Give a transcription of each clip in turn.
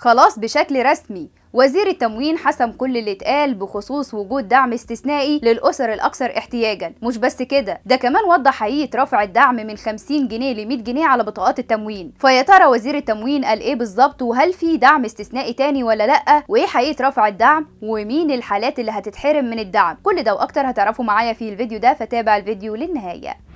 خلاص بشكل رسمي وزير التموين حسم كل اللي اتقال بخصوص وجود دعم استثنائي للأسر الأكثر احتياجا مش بس كده ده كمان وضح حقيقة رفع الدعم من 50 جنيه ل 100 جنيه على بطاقات التموين فيا ترى وزير التموين قال ايه بالظبط وهل في دعم استثنائي تاني ولا لأ وايه حقيقة رفع الدعم ومين الحالات اللي هتتحرم من الدعم كل ده وأكتر هتعرفوا معايا في الفيديو ده فتابع الفيديو للنهاية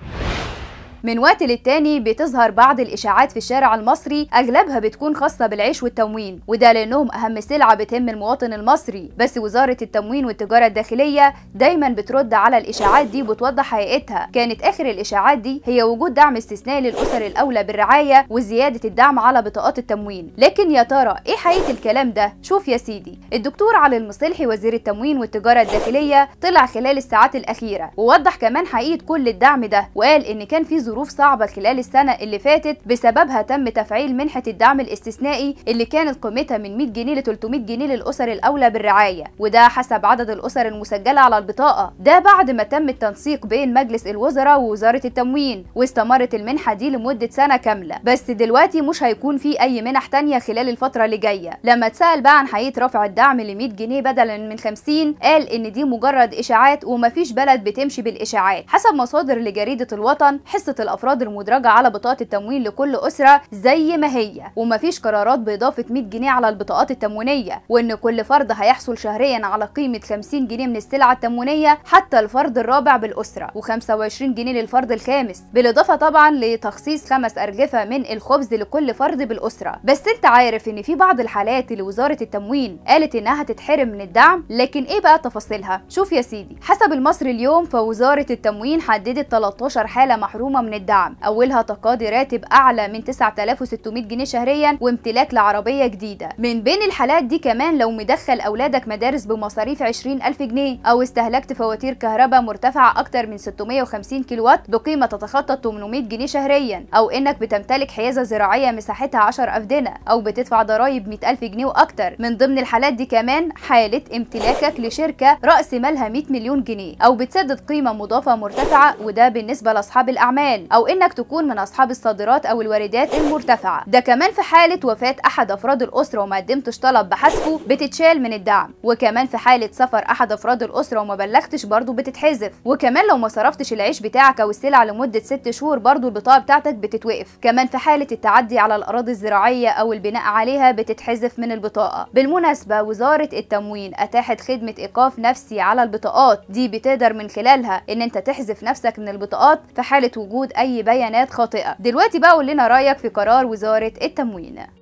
من وقت للتاني بتظهر بعض الإشاعات في الشارع المصري أغلبها بتكون خاصة بالعيش والتموين وده لأنهم أهم سلعة بتهم المواطن المصري بس وزارة التموين والتجارة الداخلية دايما بترد على الإشاعات دي وبتوضح حقيقتها كانت آخر الإشاعات دي هي وجود دعم استثنائي للأسر الأولى بالرعاية وزيادة الدعم على بطاقات التموين لكن يا ترى إيه حقيقة الكلام ده؟ شوف يا سيدي الدكتور علي المصلحي وزير التموين والتجارة الداخلية طلع خلال الساعات الأخيرة ووضح كمان حقيقة كل الدعم ده وقال إن كان في ظروف صعبة خلال السنة اللي فاتت بسببها تم تفعيل منحة الدعم الاستثنائي اللي كانت قيمتها من 100 جنيه ل 300 جنيه للأسر الأولى بالرعاية وده حسب عدد الأسر المسجلة على البطاقة ده بعد ما تم التنسيق بين مجلس الوزراء ووزارة التموين واستمرت المنحة دي لمدة سنة كاملة بس دلوقتي مش هيكون في أي منح تانية خلال الفترة اللي جاية لما اتسأل بقى عن حقيقة رفع الدعم ل 100 جنيه بدلا من 50 قال إن دي مجرد إشاعات ومفيش بلد بتمشي بالإشاعات حسب مصادر لجريدة الوطن حصة الافراد المدرجه على بطاقه التموين لكل اسره زي ما هي ومفيش قرارات باضافه 100 جنيه على البطاقات التموينيه وان كل فرد هيحصل شهريا على قيمه 50 جنيه من السلعه التموينيه حتى الفرد الرابع بالاسره و25 جنيه للفرد الخامس بالاضافه طبعا لتخصيص خمس ارجفه من الخبز لكل فرد بالاسره بس انت عارف ان في بعض الحالات اللي وزاره التموين قالت انها تتحرم من الدعم لكن ايه بقى تفاصيلها شوف يا سيدي حسب المصري اليوم فوزاره التموين حددت 13 حاله محرومه من من الدعم أولها تقاضي راتب أعلى من 9600 جنيه شهريا وامتلاك لعربية جديدة من بين الحالات دي كمان لو مدخل أولادك مدارس بمصاريف 20000 جنيه أو استهلكت فواتير كهرباء مرتفعة أكتر من 650 كيلوات بقيمة تتخطى 800 جنيه شهريا أو إنك بتمتلك حيازة زراعية مساحتها 10 أفدنة أو بتدفع ضرائب 100000 جنيه وأكتر من ضمن الحالات دي كمان حالة امتلاكك لشركة رأس مالها 100 مليون جنيه أو بتسدد قيمة مضافة مرتفعة وده بالنسبة لأصحاب الأعمال السن أو إنك تكون من أصحاب الصادرات أو الواردات المرتفعة ده كمان في حالة وفاة أحد أفراد الأسرة وما قدمتش طلب بحذفه بتتشال من الدعم وكمان في حالة سفر أحد أفراد الأسرة وما بلغتش برضه بتتحذف وكمان لو ما صرفتش العيش بتاعك أو السلع لمدة 6 شهور برضه البطاقة بتاعتك بتتوقف كمان في حالة التعدي على الأراضي الزراعية أو البناء عليها بتتحذف من البطاقة بالمناسبة وزارة التموين أتاحت خدمة إيقاف نفسي على البطاقات دي بتقدر من خلالها إن أنت تحذف نفسك من البطاقات في حالة وجود اي بيانات خاطئه دلوقتي بقى قول لنا رايك في قرار وزاره التموين